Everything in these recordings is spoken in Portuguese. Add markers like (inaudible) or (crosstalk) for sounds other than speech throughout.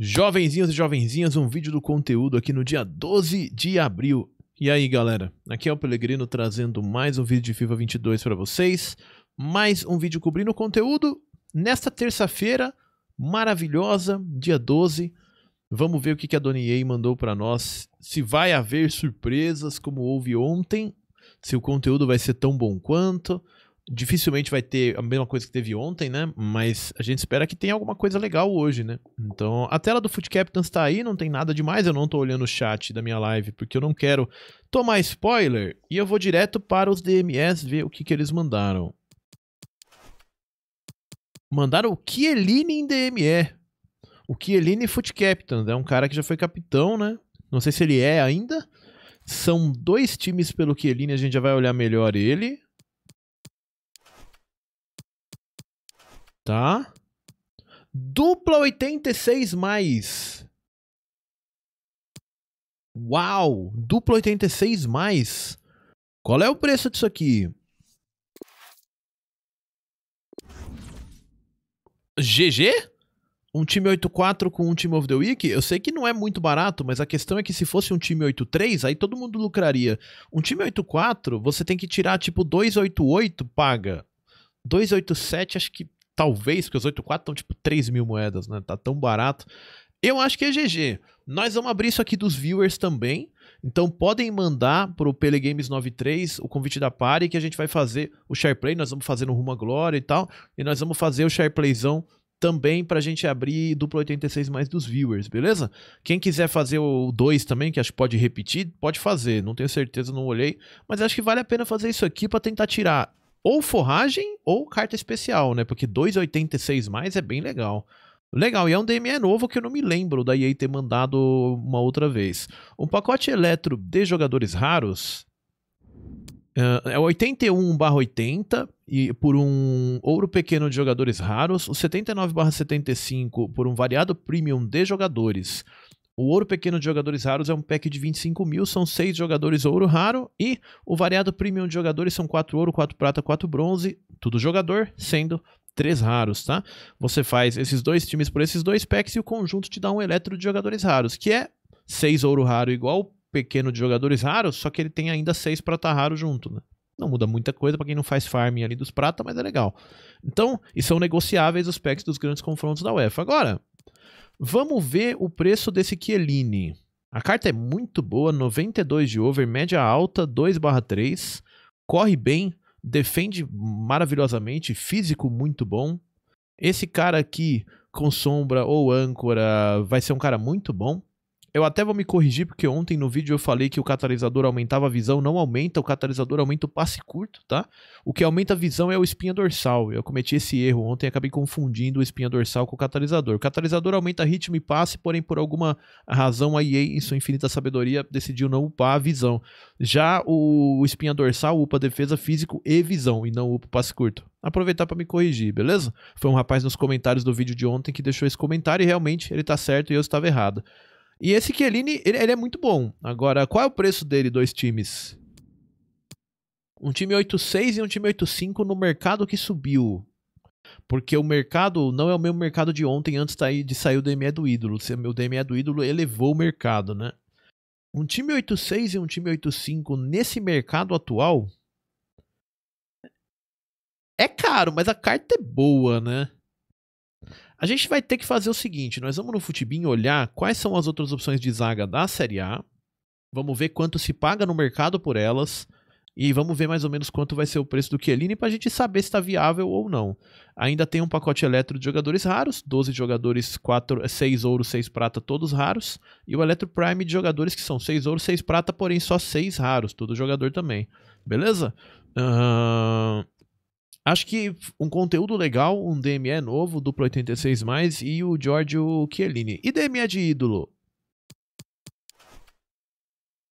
Jovenzinhos e jovenzinhas, um vídeo do conteúdo aqui no dia 12 de abril. E aí, galera? Aqui é o Pelegrino trazendo mais um vídeo de FIFA 22 para vocês, mais um vídeo cobrindo o conteúdo nesta terça-feira maravilhosa, dia 12. Vamos ver o que a Doni Yei mandou para nós, se vai haver surpresas como houve ontem, se o conteúdo vai ser tão bom quanto dificilmente vai ter a mesma coisa que teve ontem, né? Mas a gente espera que tenha alguma coisa legal hoje, né? Então, a tela do Foot Captains tá aí, não tem nada demais, eu não tô olhando o chat da minha live porque eu não quero tomar spoiler e eu vou direto para os DMS ver o que que eles mandaram. Mandaram o Kieline em DME. O Kieline Foot Captain, é um cara que já foi capitão, né? Não sei se ele é ainda. São dois times pelo Kieline, a gente já vai olhar melhor ele. Tá? Dupla 86 mais. Uau! Dupla 86 mais. Qual é o preço disso aqui? GG? Um time 8-4 com um time of the week? Eu sei que não é muito barato, mas a questão é que se fosse um time 8-3, aí todo mundo lucraria. Um time 8-4, você tem que tirar tipo 2-8-8, paga. 2-8-7, acho que Talvez, porque os 8.4 estão tipo 3 mil moedas, né? Tá tão barato. Eu acho que é GG. Nós vamos abrir isso aqui dos viewers também. Então podem mandar pro PeleGames 93 o convite da party que a gente vai fazer o SharePlay, nós vamos fazer no Rumo à Glória e tal, e nós vamos fazer o SharePlayzão também pra gente abrir duplo 86 mais dos viewers, beleza? Quem quiser fazer o 2 também, que acho que pode repetir, pode fazer, não tenho certeza, não olhei, mas acho que vale a pena fazer isso aqui para tentar tirar ou forragem ou carta especial, né? Porque 2,86 mais é bem legal. Legal, e é um DME novo que eu não me lembro da EA ter mandado uma outra vez. Um pacote eletro de jogadores raros uh, é 81/80 e por um ouro pequeno de jogadores raros, o 79/75 por um variado premium de jogadores. O ouro pequeno de jogadores raros é um pack de 25 mil, são 6 jogadores ouro raro e o variado premium de jogadores são 4 ouro, 4 prata, 4 bronze, tudo jogador, sendo três raros, tá? Você faz esses dois times por esses dois packs e o conjunto te dá um eletro de jogadores raros, que é 6 ouro raro igual o pequeno de jogadores raros, só que ele tem ainda 6 prata raro junto, né? Não muda muita coisa para quem não faz farming ali dos prata, mas é legal. Então, e são negociáveis os packs dos grandes confrontos da UEFA. Agora, Vamos ver o preço desse Chiellini. A carta é muito boa, 92 de over, média alta, 2/3, corre bem, defende maravilhosamente, físico muito bom. Esse cara aqui com sombra ou âncora vai ser um cara muito bom. Eu até vou me corrigir, porque ontem no vídeo eu falei que o catalisador aumentava a visão, não aumenta, o catalisador aumenta o passe curto, tá? O que aumenta a visão é o espinha dorsal. Eu cometi esse erro ontem, acabei confundindo o espinha dorsal com o catalisador. O catalisador aumenta ritmo e passe, porém por alguma razão a EA, em sua infinita sabedoria, decidiu não upar a visão. Já o espinha dorsal upa defesa físico e visão, e não upa o passe curto aproveitar para me corrigir, beleza? Foi um rapaz nos comentários do vídeo de ontem que deixou esse comentário e realmente ele tá certo e eu estava errado. E esse Chiellini, ele, ele é muito bom. Agora, qual é o preço dele, dois times? Um time 8.6 e um time 8.5 no mercado que subiu. Porque o mercado não é o mesmo mercado de ontem, antes de sair o DME do ídolo. O DME do ídolo elevou o mercado, né? Um time 8.6 e um time 8.5 nesse mercado atual é caro, mas a carta é boa, né? A gente vai ter que fazer o seguinte: nós vamos no Futibin olhar quais são as outras opções de zaga da Série A, vamos ver quanto se paga no mercado por elas. E vamos ver mais ou menos quanto vai ser o preço do Chiellini para a gente saber se está viável ou não. Ainda tem um pacote eletro de jogadores raros, 12 jogadores, 4, 6 ouro, 6 prata, todos raros. E o eletro prime de jogadores que são 6 ouro, 6 prata, porém só 6 raros, todo jogador também. Beleza? Uh... Acho que um conteúdo legal, um DME novo, duplo 86 mais e o Giorgio Chiellini. E DME de ídolo?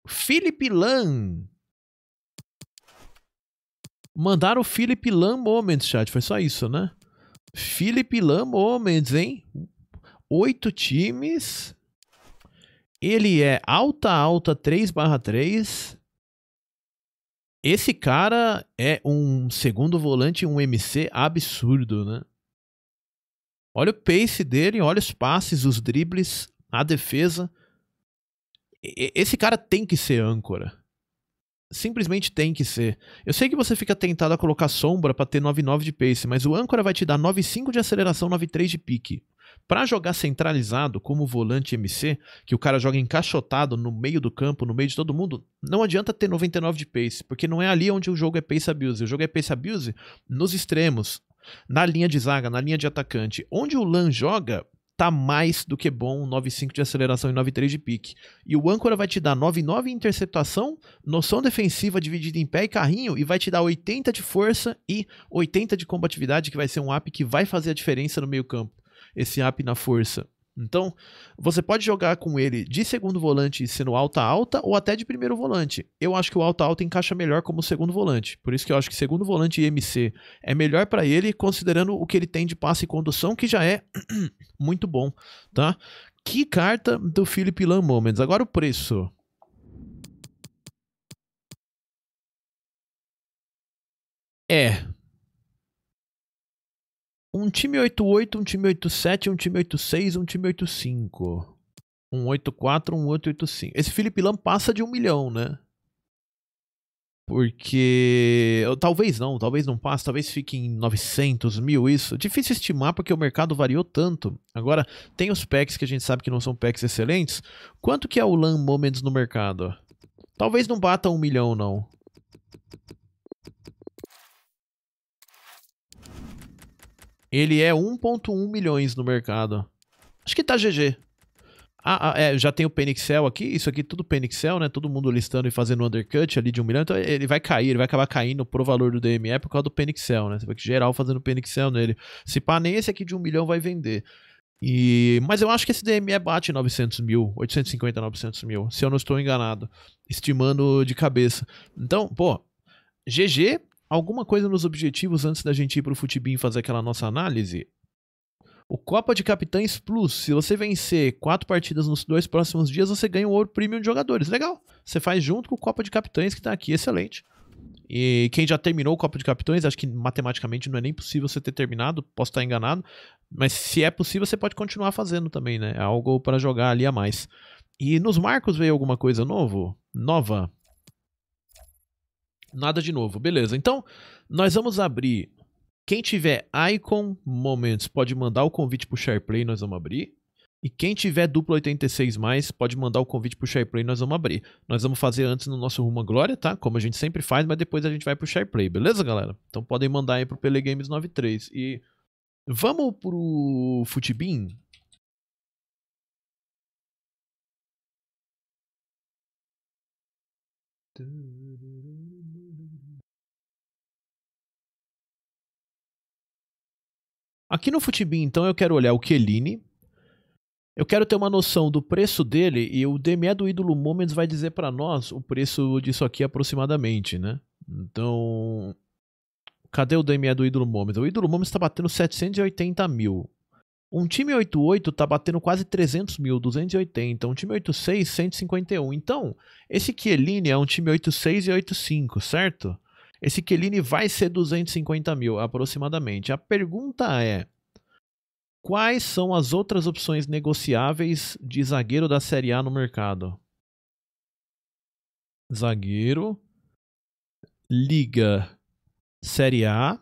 Felipe Lan. Mandaram o Felipe Lan Moments, chat. Foi só isso, né? Felipe Lan Moments, hein? Oito times. Ele é alta, alta 3 barra 3. Esse cara é um segundo volante, um MC absurdo, né? Olha o pace dele, olha os passes, os dribles, a defesa. Esse cara tem que ser âncora. Simplesmente tem que ser. Eu sei que você fica tentado a colocar sombra para ter 9,9 de pace, mas o âncora vai te dar 9,5 de aceleração, 9,3 de pique. Para jogar centralizado como volante MC, que o cara joga encaixotado no meio do campo, no meio de todo mundo, não adianta ter 99 de pace, porque não é ali onde o jogo é pace abuse. O jogo é pace abuse nos extremos, na linha de zaga, na linha de atacante. Onde o Lan joga, tá mais do que bom 9.5 de aceleração e 9.3 de pique. E o âncora vai te dar 9.9 interceptação, noção defensiva dividida em pé e carrinho e vai te dar 80 de força e 80 de combatividade, que vai ser um app que vai fazer a diferença no meio-campo esse app na força. Então, você pode jogar com ele de segundo volante sendo alta-alta ou até de primeiro volante. Eu acho que o alta-alta encaixa melhor como segundo volante. Por isso que eu acho que segundo volante e MC é melhor para ele, considerando o que ele tem de passe e condução, que já é (clears throat) muito bom, tá? Que carta do Philip Lam Moments. Agora o preço. É, um time 88, um time 87, um time 86, um time 85. Um 84, um 885. Esse Felipe Lam passa de um milhão, né? Porque. Talvez não, talvez não passe, talvez fique em 900 mil, isso. Difícil estimar porque o mercado variou tanto. Agora, tem os packs que a gente sabe que não são packs excelentes. Quanto que é o LAN Moments no mercado? Talvez não bata um milhão, não. Ele é 1.1 milhões no mercado. Acho que tá GG. Ah, ah, é, já tem o Penixel aqui, isso aqui tudo Penixel, né? Todo mundo listando e fazendo undercut ali de um milhão. Então ele vai cair, ele vai acabar caindo pro valor do DME por causa do Penixel, né? Você vê que geral fazendo Penixel nele. Se pá, nem esse aqui de um milhão vai vender. E, mas eu acho que esse DME bate 900 mil, 850, 900 mil, se eu não estou enganado, estimando de cabeça. Então, pô, GG, alguma coisa nos objetivos antes da gente ir pro Futibin fazer aquela nossa análise? O Copa de Capitães Plus, se você vencer quatro partidas nos dois próximos dias, você ganha um ouro premium de jogadores. Legal. Você faz junto com o Copa de Capitães que tá aqui, excelente. E quem já terminou o Copa de Capitães, acho que matematicamente não é nem possível você ter terminado, posso estar enganado, mas se é possível, você pode continuar fazendo também, né? É algo para jogar ali a mais. E nos marcos veio alguma coisa novo? Nova? nada de novo. Beleza, então nós vamos abrir. Quem tiver Icon Moments pode mandar o convite pro SharePlay, nós vamos abrir. E quem tiver duplo 86 mais, pode mandar o convite pro SharePlay, nós vamos abrir. Nós vamos fazer antes no nosso Rumo à Glória, tá? Como a gente sempre faz, mas depois a gente vai pro SharePlay, beleza, galera? Então podem mandar aí pro Pele Games 93 e vamos pro Futibin. Tururu. Aqui no Futibin, então, eu quero olhar o Kelini. Eu quero ter uma noção do preço dele e o DME do ídolo Moments vai dizer para nós o preço disso aqui aproximadamente, né? Então, cadê o DME do ídolo Moments? O ídolo Moments está batendo 780 mil. Um time 88 está batendo quase 300 mil, 280. Um time 86, 151. Então, esse Chiellini é um time 86 e 85, certo? Esse Kelini vai ser 250 mil aproximadamente. A pergunta é: quais são as outras opções negociáveis de zagueiro da Série A no mercado? Zagueiro, Liga Série A,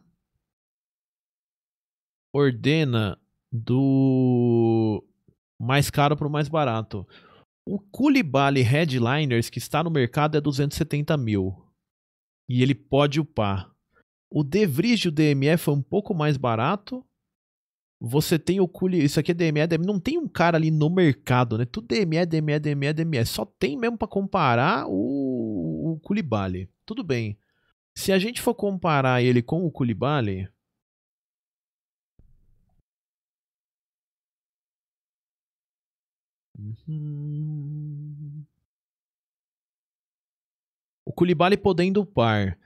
ordena do mais caro para o mais barato. O Koulibaly Headliners que está no mercado é 270 mil e ele pode upar. O De Vries e o DMF é um pouco mais barato. Você tem o Cule. Isso aqui é DME, DME. Não tem um cara ali no mercado, né? Tudo DME, DME, DME, DME. Só tem mesmo para comparar o, o Culibale. Tudo bem. Se a gente for comparar ele com o Culibale. Uhum. Koulibaly podendo upar.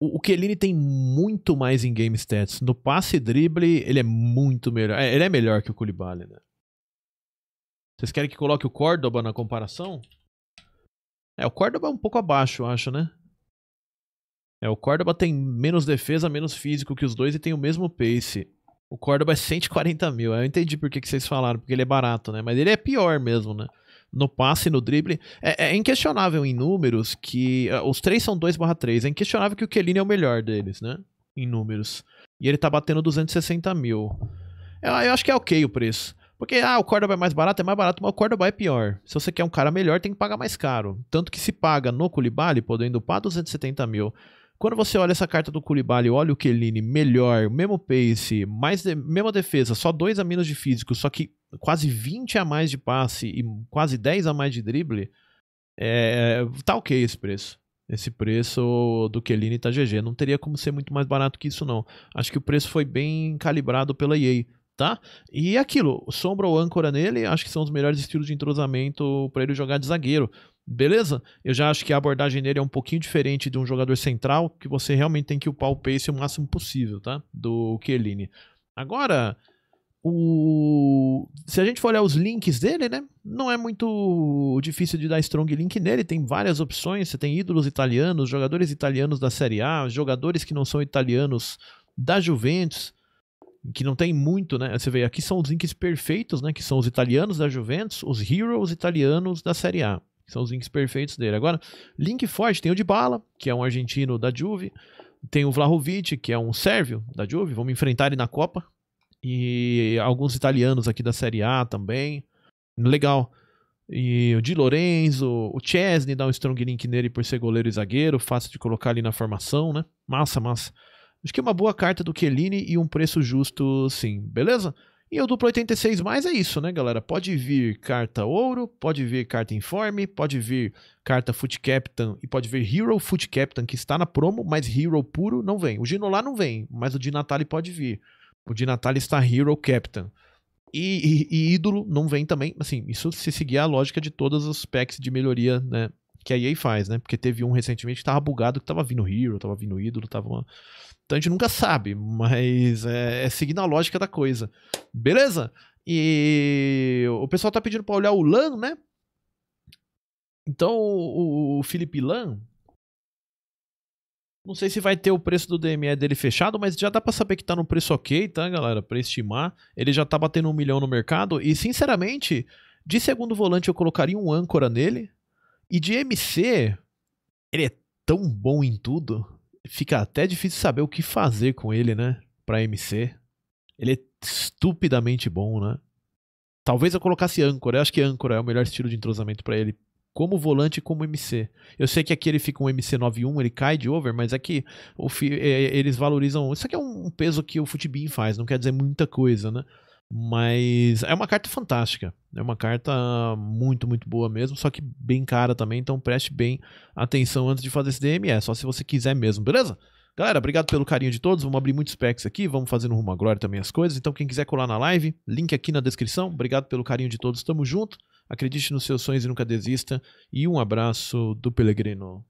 O, o tem muito mais em game stats. No passe e drible, ele é muito melhor. É, ele é melhor que o Koulibaly, né? Vocês querem que coloque o Córdoba na comparação? É, o Córdoba é um pouco abaixo, eu acho, né? É, o Córdoba tem menos defesa, menos físico que os dois e tem o mesmo pace. O Córdoba é 140 mil. Eu entendi por que vocês falaram, porque ele é barato, né? Mas ele é pior mesmo, né? no passe, no drible. É, é inquestionável em números que. Eh, os três são 2/3. É inquestionável que o Kelini é o melhor deles, né? Em números. E ele tá batendo 260 mil. Eu, eu acho que é ok o preço. Porque, ah, o Cordoba é mais barato, é mais barato, mas o Cordoba é pior. Se você quer um cara melhor, tem que pagar mais caro. Tanto que se paga no culibale podendo upar 270 mil quando você olha essa carta do Kulibali, olha o Kelini, melhor, mesmo pace, mais de, mesma defesa, só 2 a menos de físico, só que quase 20 a mais de passe e quase 10 a mais de drible, é, tá ok esse preço. Esse preço do Kelini tá GG. Não teria como ser muito mais barato que isso, não. Acho que o preço foi bem calibrado pela EA, tá? E é aquilo, sombra ou âncora nele, acho que são os melhores estilos de entrosamento para ele jogar de zagueiro. Beleza? Eu já acho que a abordagem dele é um pouquinho diferente de um jogador central, que você realmente tem que upar o pace o máximo possível, tá? Do Chiellini. Agora, o... se a gente for olhar os links dele, né? Não é muito difícil de dar strong link nele, tem várias opções. Você tem ídolos italianos, jogadores italianos da Série A, jogadores que não são italianos da Juventus, que não tem muito, né? Você vê, aqui são os links perfeitos, né? Que são os italianos da Juventus, os heroes italianos da Série A. São os links perfeitos dele. Agora, link forte tem o de Bala, que é um argentino da Juve. Tem o Vlahovic, que é um sérvio da Juve. Vamos enfrentar ele na Copa. E alguns italianos aqui da Série A também. Legal. E o Di Lorenzo, o Chesney dá um strong link nele por ser goleiro e zagueiro. Fácil de colocar ali na formação, né? Massa, massa. Acho que é uma boa carta do Chiellini e um preço justo, sim. Beleza? E o duplo 86 mais é isso, né, galera? Pode vir carta ouro, pode vir carta informe, pode vir carta Foot Captain e pode vir Hero Foot Captain, que está na promo, mas Hero puro não vem. O Ginolá não vem, mas o de Natale pode vir. O de Natale está Hero Captain. E, e, e, ídolo não vem também, assim, isso se seguir a lógica de todos os packs de melhoria, né, que a EA faz, né? Porque teve um recentemente que tava bugado, que tava vindo Hero, tava vindo ídolo, tava uma... Então a gente nunca sabe, mas é, é seguindo a lógica da coisa. Beleza? E o pessoal tá pedindo pra olhar o LAN, né? Então o, o Felipe LAN. Não sei se vai ter o preço do DME dele fechado, mas já dá para saber que tá no preço ok, tá, galera? Pra estimar. Ele já tá batendo um milhão no mercado. E, sinceramente, de segundo volante eu colocaria um âncora nele e de MC, ele é tão bom em tudo, fica até difícil saber o que fazer com ele, né? Pra MC. Ele é estupidamente bom, né? Talvez eu colocasse âncora. Eu acho que âncora é o melhor estilo de entrosamento para ele. Como volante e como MC. Eu sei que aqui ele fica um MC91, ele cai de over, mas é que o fi, é, eles valorizam. Isso aqui é um peso que o Futibin faz, não quer dizer muita coisa, né? Mas é uma carta fantástica. É uma carta muito, muito boa mesmo, só que bem cara também, então preste bem atenção antes de fazer esse DMS, é só se você quiser mesmo, beleza? Galera, obrigado pelo carinho de todos. Vamos abrir muitos packs aqui, vamos fazendo rumo à glória também as coisas. Então, quem quiser colar na live, link aqui na descrição. Obrigado pelo carinho de todos. Tamo junto. Acredite nos seus sonhos e nunca desista. E um abraço do Pelegrino.